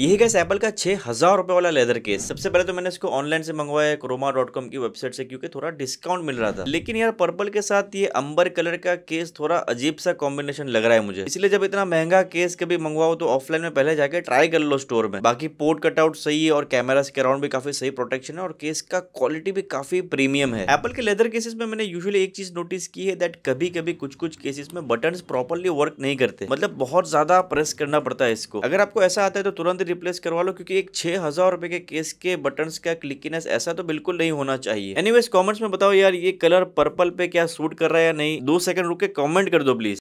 यही gas Apple का छः हज़ार रुपये वाला लेदर केस सबसे पहले तो मैंने इसको ऑनलाइन से मंगवाया क्रोमा डॉट कॉम की वेबसाइट से क्योंकि थोड़ा डिस्काउंट मिल रहा था लेकिन यार पर्पल के साथ ये अंबर कलर का केस थोड़ा अजीब सा कॉम्बिनेशन लग रहा है मुझे इसलिए जब इतना महंगा केस कभी मंगवाओ तो ऑफलाइन में पहले जाकर ट्राई कर लो स्टोर में बाकी पोर्ट कटआउट सही है और कैमरा के अराउंड भी काफी सही प्रोटेक्शन है और केस का क्वालिटी भी काफी प्रीमियम है एप्पल के लेदर केसेस में मैंने यूजली एक चीज नोटिस की है दैट कभी कभी कुछ कुछ केसेस में बटन प्रॉपरली वर्क नहीं करते मतलब बहुत ज्यादा प्रेस करना पड़ता है इसको अगर आपको ऐसा आता है तो तुरंत रिप्लेस करवा लो क्योंकि एक छह हजार रुपए के केस के बटन का क्लिकीनेस ऐसा तो बिल्कुल नहीं होना चाहिए एनीवेज कमेंट्स में बताओ यार ये कलर पर्पल पे क्या सूट कर रहा है या नहीं दो सेकंड रुक के कमेंट कर दो प्लीज